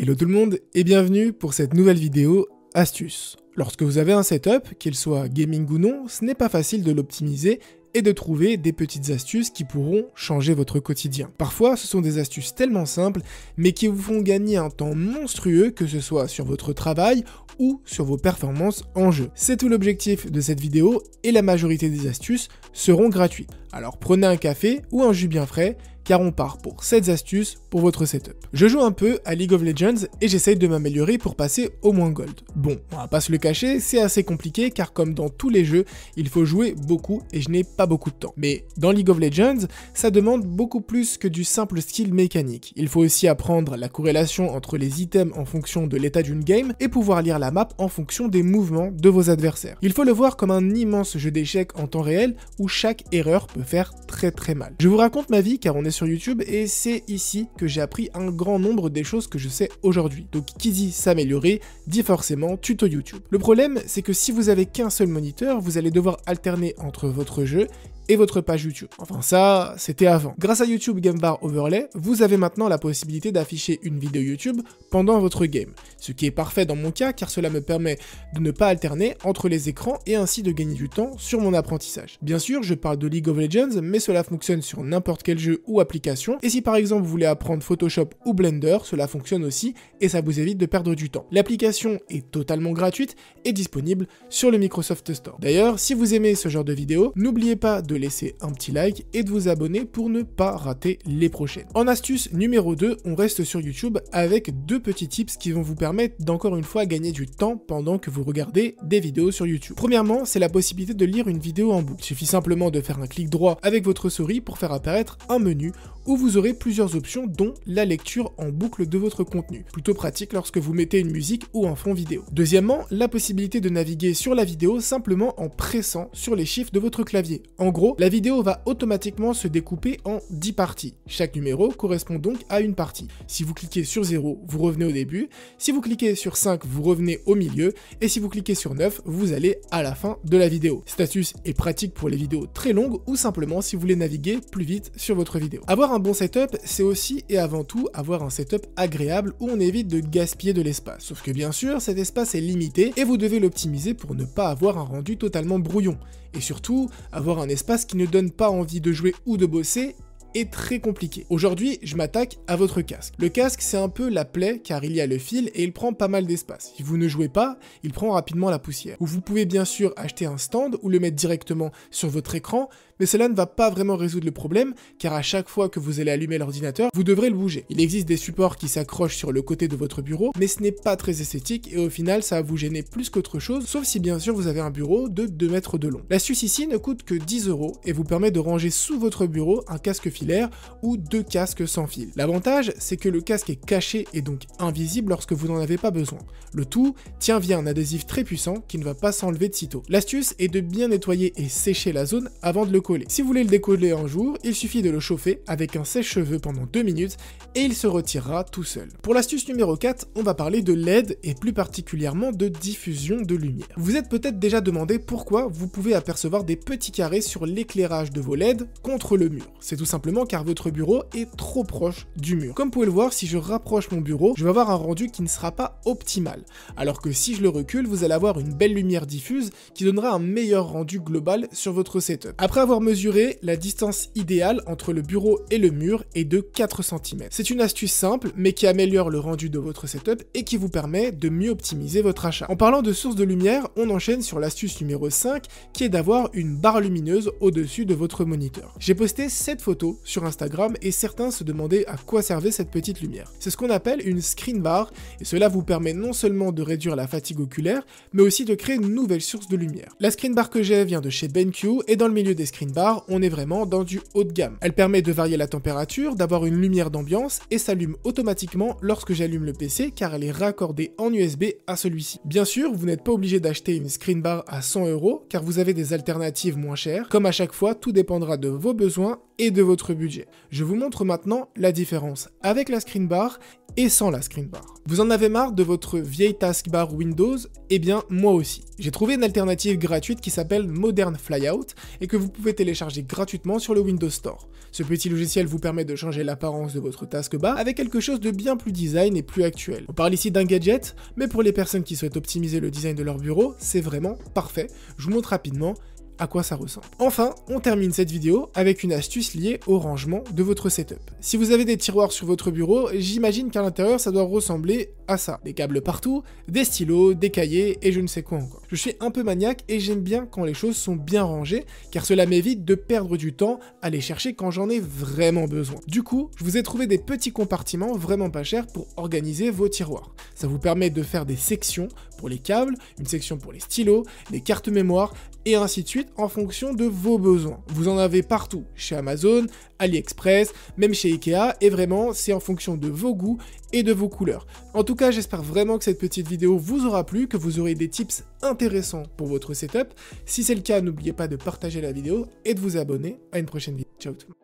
Hello tout le monde et bienvenue pour cette nouvelle vidéo astuces. Lorsque vous avez un setup, qu'il soit gaming ou non, ce n'est pas facile de l'optimiser et de trouver des petites astuces qui pourront changer votre quotidien. Parfois, ce sont des astuces tellement simples, mais qui vous font gagner un temps monstrueux, que ce soit sur votre travail ou sur vos performances en jeu. C'est tout l'objectif de cette vidéo, et la majorité des astuces seront gratuites. Alors prenez un café ou un jus bien frais, car on part pour 7 astuces pour votre setup. Je joue un peu à League of Legends et j'essaye de m'améliorer pour passer au moins gold. Bon, on va pas se le cacher, c'est assez compliqué car comme dans tous les jeux, il faut jouer beaucoup et je n'ai pas beaucoup de temps. Mais dans League of Legends, ça demande beaucoup plus que du simple skill mécanique. Il faut aussi apprendre la corrélation entre les items en fonction de l'état d'une game et pouvoir lire la map en fonction des mouvements de vos adversaires. Il faut le voir comme un immense jeu d'échecs en temps réel où chaque erreur peut faire très très mal. Je vous raconte ma vie car on est YouTube et c'est ici que j'ai appris un grand nombre des choses que je sais aujourd'hui. Donc qui dit s'améliorer dit forcément tuto YouTube. Le problème c'est que si vous avez qu'un seul moniteur, vous allez devoir alterner entre votre jeu et votre page YouTube. Enfin ça, c'était avant. Grâce à YouTube Game Bar Overlay, vous avez maintenant la possibilité d'afficher une vidéo YouTube pendant votre game, ce qui est parfait dans mon cas car cela me permet de ne pas alterner entre les écrans et ainsi de gagner du temps sur mon apprentissage. Bien sûr, je parle de League of Legends, mais cela fonctionne sur n'importe quel jeu ou application. Et si par exemple vous voulez apprendre Photoshop ou Blender, cela fonctionne aussi et ça vous évite de perdre du temps. L'application est totalement gratuite et disponible sur le Microsoft Store. D'ailleurs, si vous aimez ce genre de vidéos, n'oubliez pas de laisser un petit like et de vous abonner pour ne pas rater les prochaines. En astuce numéro 2, on reste sur YouTube avec deux petits tips qui vont vous permettre d'encore une fois gagner du temps pendant que vous regardez des vidéos sur YouTube. Premièrement, c'est la possibilité de lire une vidéo en boucle. Il suffit simplement de faire un clic droit avec votre souris pour faire apparaître un menu revenus où vous aurez plusieurs options dont la lecture en boucle de votre contenu, plutôt pratique lorsque vous mettez une musique ou un fond vidéo. Deuxièmement, la possibilité de naviguer sur la vidéo simplement en pressant sur les chiffres de votre clavier. En gros, la vidéo va automatiquement se découper en 10 parties. Chaque numéro correspond donc à une partie. Si vous cliquez sur 0, vous revenez au début, si vous cliquez sur 5, vous revenez au milieu, et si vous cliquez sur 9, vous allez à la fin de la vidéo. Status est pratique pour les vidéos très longues ou simplement si vous voulez naviguer plus vite sur votre vidéo. Avoir un bon setup, c'est aussi et avant tout avoir un setup agréable où on évite de gaspiller de l'espace. Sauf que bien sûr, cet espace est limité et vous devez l'optimiser pour ne pas avoir un rendu totalement brouillon. Et surtout, avoir un espace qui ne donne pas envie de jouer ou de bosser est très compliqué. Aujourd'hui, je m'attaque à votre casque. Le casque, c'est un peu la plaie car il y a le fil et il prend pas mal d'espace. Si vous ne jouez pas, il prend rapidement la poussière. Ou vous pouvez bien sûr acheter un stand ou le mettre directement sur votre écran, mais cela ne va pas vraiment résoudre le problème, car à chaque fois que vous allez allumer l'ordinateur, vous devrez le bouger. Il existe des supports qui s'accrochent sur le côté de votre bureau, mais ce n'est pas très esthétique, et au final, ça va vous gêner plus qu'autre chose, sauf si bien sûr vous avez un bureau de 2 mètres de long. L'astuce ici ne coûte que 10 euros, et vous permet de ranger sous votre bureau un casque filaire ou deux casques sans fil. L'avantage, c'est que le casque est caché et donc invisible lorsque vous n'en avez pas besoin. Le tout tient via un adhésif très puissant qui ne va pas s'enlever de sitôt. L'astuce est de bien nettoyer et sécher la zone avant de le si vous voulez le décoller un jour, il suffit de le chauffer avec un sèche-cheveux pendant 2 minutes et il se retirera tout seul. Pour l'astuce numéro 4, on va parler de LED et plus particulièrement de diffusion de lumière. Vous êtes peut-être déjà demandé pourquoi vous pouvez apercevoir des petits carrés sur l'éclairage de vos LED contre le mur. C'est tout simplement car votre bureau est trop proche du mur. Comme vous pouvez le voir, si je rapproche mon bureau, je vais avoir un rendu qui ne sera pas optimal. Alors que si je le recule, vous allez avoir une belle lumière diffuse qui donnera un meilleur rendu global sur votre setup. Après avoir mesurer la distance idéale entre le bureau et le mur est de 4 cm. C'est une astuce simple, mais qui améliore le rendu de votre setup et qui vous permet de mieux optimiser votre achat. En parlant de source de lumière, on enchaîne sur l'astuce numéro 5, qui est d'avoir une barre lumineuse au-dessus de votre moniteur. J'ai posté cette photo sur Instagram et certains se demandaient à quoi servait cette petite lumière. C'est ce qu'on appelle une screen bar, et cela vous permet non seulement de réduire la fatigue oculaire, mais aussi de créer une nouvelle source de lumière. La screen bar que j'ai vient de chez BenQ, et dans le milieu des screens on est vraiment dans du haut de gamme. Elle permet de varier la température, d'avoir une lumière d'ambiance et s'allume automatiquement lorsque j'allume le PC car elle est raccordée en USB à celui-ci. Bien sûr, vous n'êtes pas obligé d'acheter une Screen Bar à 100 euros car vous avez des alternatives moins chères. Comme à chaque fois, tout dépendra de vos besoins et de votre budget. Je vous montre maintenant la différence avec la Screen Bar et sans la Screen Bar. Vous en avez marre de votre vieille taskbar Windows Eh bien, moi aussi. J'ai trouvé une alternative gratuite qui s'appelle Modern Flyout et que vous pouvez télécharger gratuitement sur le Windows Store. Ce petit logiciel vous permet de changer l'apparence de votre taskbar avec quelque chose de bien plus design et plus actuel. On parle ici d'un gadget, mais pour les personnes qui souhaitent optimiser le design de leur bureau, c'est vraiment parfait. Je vous montre rapidement à quoi ça ressemble. Enfin, on termine cette vidéo avec une astuce liée au rangement de votre setup. Si vous avez des tiroirs sur votre bureau, j'imagine qu'à l'intérieur ça doit ressembler à ça. Des câbles partout, des stylos, des cahiers et je ne sais quoi encore. Je suis un peu maniaque et j'aime bien quand les choses sont bien rangées car cela m'évite de perdre du temps à les chercher quand j'en ai vraiment besoin. Du coup, je vous ai trouvé des petits compartiments vraiment pas chers pour organiser vos tiroirs. Ça vous permet de faire des sections pour les câbles, une section pour les stylos, les cartes mémoire, et ainsi de suite en fonction de vos besoins. Vous en avez partout, chez Amazon, AliExpress, même chez Ikea, et vraiment, c'est en fonction de vos goûts et de vos couleurs. En tout cas, j'espère vraiment que cette petite vidéo vous aura plu, que vous aurez des tips intéressants pour votre setup. Si c'est le cas, n'oubliez pas de partager la vidéo et de vous abonner à une prochaine vidéo. Ciao tout le monde.